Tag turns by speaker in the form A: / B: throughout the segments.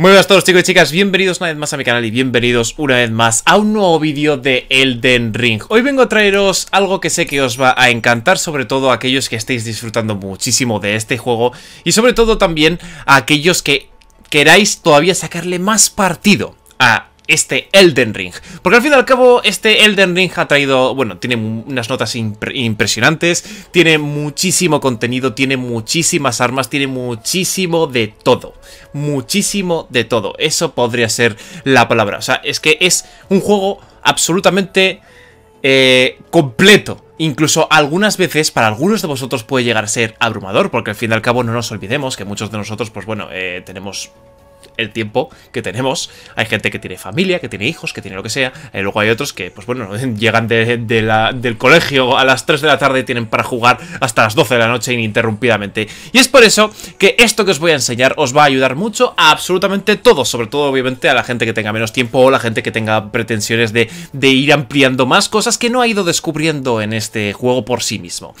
A: Muy buenas a todos chicos y chicas, bienvenidos una vez más a mi canal y bienvenidos una vez más a un nuevo vídeo de Elden Ring Hoy vengo a traeros algo que sé que os va a encantar, sobre todo a aquellos que estéis disfrutando muchísimo de este juego Y sobre todo también a aquellos que queráis todavía sacarle más partido a este Elden Ring. Porque al fin y al cabo, este Elden Ring ha traído, bueno, tiene unas notas impresionantes, tiene muchísimo contenido, tiene muchísimas armas, tiene muchísimo de todo. Muchísimo de todo. Eso podría ser la palabra. O sea, es que es un juego absolutamente eh, completo. Incluso algunas veces para algunos de vosotros puede llegar a ser abrumador, porque al fin y al cabo no nos olvidemos que muchos de nosotros, pues bueno, eh, tenemos el tiempo que tenemos. Hay gente que tiene familia, que tiene hijos, que tiene lo que sea. y eh, luego hay otros que, pues bueno, llegan de, del colegio a las 3 de la tarde y tienen para jugar hasta las 12 de la noche ininterrumpidamente. Y es por eso que esto que os voy a enseñar os va a ayudar mucho a absolutamente todo, sobre todo obviamente a la gente que tenga menos tiempo o la gente que tenga pretensiones de, de ir ampliando más cosas que no ha ido descubriendo en este juego por sí mismo.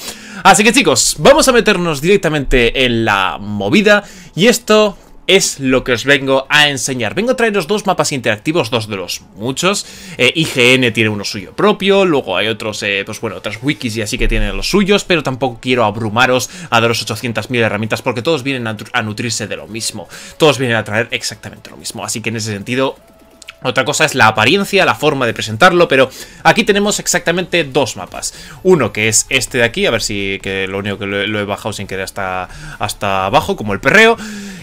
A: Así que chicos, vamos a meternos directamente en la movida y esto es lo que os vengo a enseñar. Vengo a traeros dos mapas interactivos, dos de los muchos. Eh, IGN tiene uno suyo propio, luego hay otros, eh, pues bueno, otras wikis y así que tienen los suyos, pero tampoco quiero abrumaros a daros 800.000 herramientas porque todos vienen a, nutrirse de lo mismo. Todos vienen a traer exactamente lo mismo. Así que en ese sentido, otra cosa es la apariencia, la forma de presentarlo, pero aquí tenemos exactamente dos mapas. Uno que es este de aquí, a ver si que lo único que lo, he bajado sin querer hasta, hasta abajo, como el perreo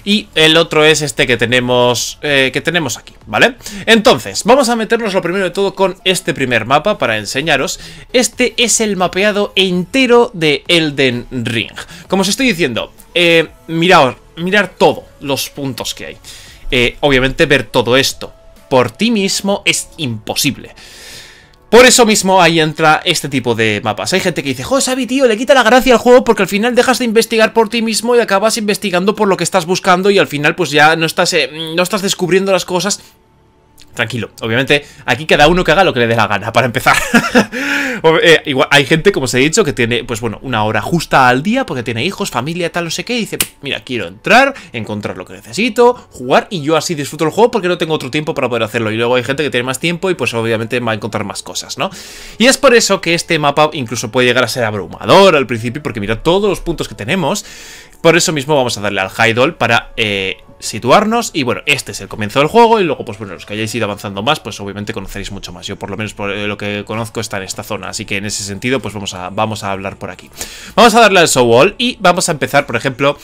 A: y el otro es este que tenemos, eh, que tenemos aquí, ¿vale? Entonces, vamos a meternos lo primero de todo con este primer mapa para enseñaros. Este es el mapeado entero de Elden Ring. Como os estoy diciendo, eh, mirad mirar todo, los puntos que hay. Eh, obviamente ver todo esto por ti mismo es imposible. Por eso mismo ahí entra este tipo de mapas. Hay gente que dice, joder, Sabi, tío, le quita la gracia al juego porque al final dejas de investigar por ti mismo y acabas investigando por lo que estás buscando y al final pues ya no estás, eh, no estás descubriendo las cosas tranquilo. Obviamente, aquí cada uno que haga lo que le dé la gana, para empezar. Eh, hay gente, como os he dicho, que tiene, pues bueno, una hora justa al día porque tiene hijos, familia, tal, no sé qué, y dice, mira, quiero entrar, encontrar lo que necesito, jugar, y yo así disfruto el juego porque no tengo otro tiempo para poder hacerlo. Y luego hay gente que tiene más tiempo y pues obviamente va a encontrar más cosas, ¿no? Y es por eso que este mapa incluso puede llegar a ser abrumador al principio, porque mira todos los puntos que tenemos. Por eso mismo vamos a darle al Hydol para... Eh, situarnos. Y bueno, este es el comienzo del juego. Y luego, pues bueno, los que hayáis ido avanzando más, pues obviamente conoceréis mucho más. Yo por lo menos por eh, lo que conozco está en esta zona. Así que en ese sentido, pues vamos a, vamos a hablar por aquí. Vamos a darle al show wall y vamos a empezar, por ejemplo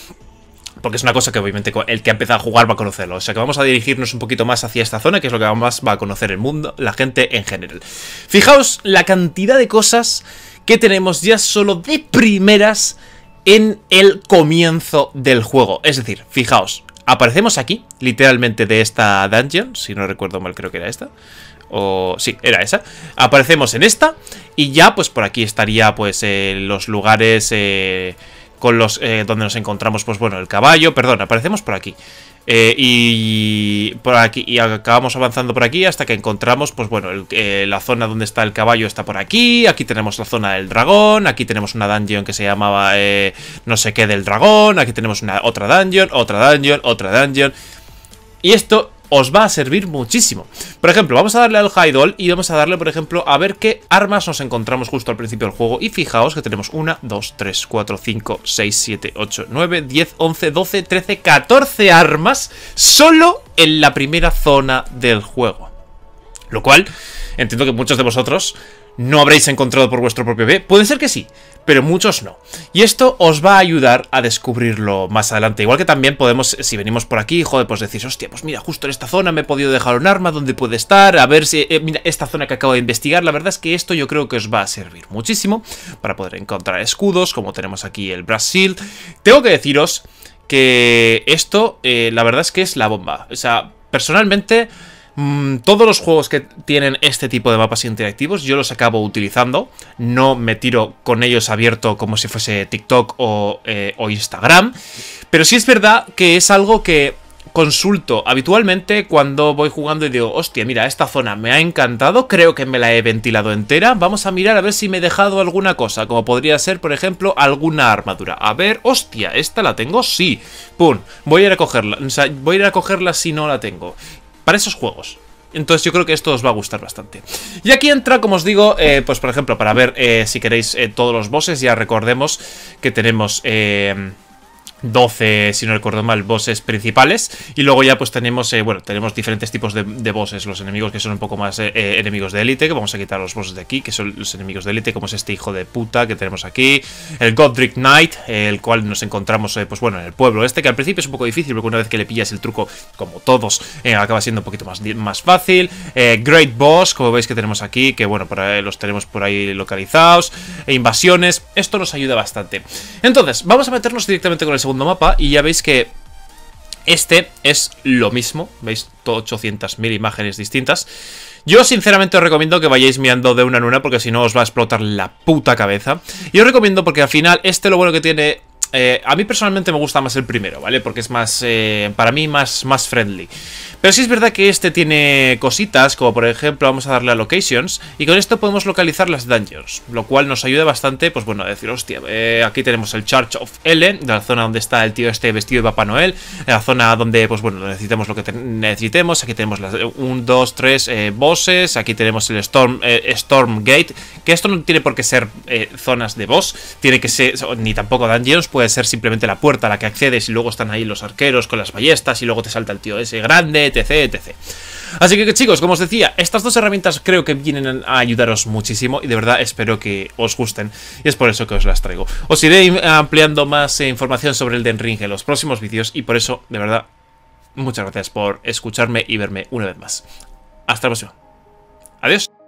A: porque es una cosa que obviamente el que ha empezado a jugar va a conocerlo. O sea que vamos a dirigirnos un poquito más hacia esta zona, que es lo que más va a conocer el mundo, la gente en general. Fijaos la cantidad de cosas que tenemos ya solo de primeras en el comienzo del juego. Es decir, fijaos, Aparecemos aquí, literalmente de esta dungeon, si no recuerdo mal creo que era esta. O sí, era esa. Aparecemos en esta y ya pues por aquí estaría pues eh, los lugares... Eh, con los eh, donde nos encontramos, pues bueno, el caballo, perdón, aparecemos por aquí. Eh, y por aquí y acabamos avanzando por aquí hasta que encontramos, pues bueno, eh, la zona donde está el caballo está por aquí, aquí tenemos la zona del dragón, aquí tenemos una dungeon que se llamaba no sé qué del dragón, aquí tenemos una, otra dungeon, otra dungeon, otra dungeon. Y esto os va a servir muchísimo. Por ejemplo, vamos a darle al Hydol y vamos a darle, por ejemplo, a ver qué armas nos encontramos justo al principio del juego. Y fijaos que tenemos 1, 2, 3, 4, 5, 6, 7, 8, 9, 10, 11, 12, 13, 14 armas solo en la primera zona del juego. Lo cual, entiendo que muchos de vosotros no habréis encontrado por vuestro propio B? Puede ser que sí, pero muchos no. Y esto os va a ayudar a descubrirlo más adelante. Igual que también podemos, si venimos por aquí, joder, pues decís, hostia, pues mira, justo en esta zona me he podido dejar un arma, donde puede estar? A ver si, eh, mira, esta zona que acabo de investigar, la verdad es que esto yo creo que os va a servir muchísimo para poder encontrar escudos, como tenemos aquí el Brasil. Tengo que deciros que esto, eh, la verdad es que es la bomba. O sea, personalmente... Mm, todos los juegos que tienen este tipo de mapas interactivos yo los acabo utilizando. No me tiro con ellos abierto como si fuese TikTok o, eh, o Instagram. Pero sí es verdad que es algo que consulto habitualmente cuando voy jugando y digo, hostia, mira, esta zona me ha encantado, creo que me la he ventilado entera, vamos a mirar a ver si me he dejado alguna cosa, como podría ser, por ejemplo, alguna armadura. A ver, hostia, ¿esta la tengo? Sí. Pum, voy a ir a cogerla, o sea, voy a ir a cogerla si no la tengo esos juegos. Entonces yo creo que esto os va a gustar bastante. Y aquí entra, como os digo, eh, pues por ejemplo, para ver eh, si queréis eh, todos los bosses, ya recordemos que tenemos... 12, si no recuerdo mal, bosses principales. Y luego ya pues tenemos, eh, bueno, tenemos diferentes tipos de, bosses. Los enemigos que son un poco más eh, eh, enemigos de élite, que vamos a quitar los bosses de aquí, que son los enemigos de élite, como es este hijo de puta que tenemos aquí. El Godric Knight, el cual nos encontramos, pues bueno, en el pueblo este, que al principio es un poco difícil, porque una vez que le pillas el truco, como todos, acaba siendo un poquito más, más fácil. Great Boss, como veis que tenemos aquí, que bueno, los tenemos por ahí localizados. E invasiones, esto nos ayuda bastante. Entonces, vamos a meternos directamente con el segundo mapa y ya veis que este es lo mismo, veis 800.000 imágenes distintas. Yo sinceramente os recomiendo que vayáis mirando de una en una porque si no os va a explotar la puta cabeza. Y os recomiendo porque al final este lo bueno que tiene eh, a mí personalmente me gusta más el primero, ¿vale? Porque es más, eh, para mí, más, más friendly. Pero sí es verdad que este tiene cositas, como por ejemplo, vamos a darle a locations, y con esto podemos localizar las dungeons, lo cual nos ayuda bastante, pues bueno, a decir, hostia, eh, aquí tenemos el Charge of Ellen, de la zona donde está el tío este vestido de Papá Noel, la zona donde, pues bueno, necesitemos lo que necesitemos, aquí tenemos las dos, tres 3 bosses, aquí tenemos el Storm, Gate que esto no tiene por qué ser zonas de boss, tiene que ser, ni tampoco dungeons, pues puede ser simplemente la puerta a la que accedes y luego están ahí los arqueros con las ballestas y luego te salta el tío ese grande, etc, etc. Así que chicos, como os decía, estas dos herramientas creo que vienen a ayudaros muchísimo y de verdad espero que os gusten y es por eso que os las traigo. Os iré ampliando más información sobre el Den en los próximos vídeos y por eso, de verdad, muchas gracias por escucharme y verme una vez más. Hasta la próxima. Adiós.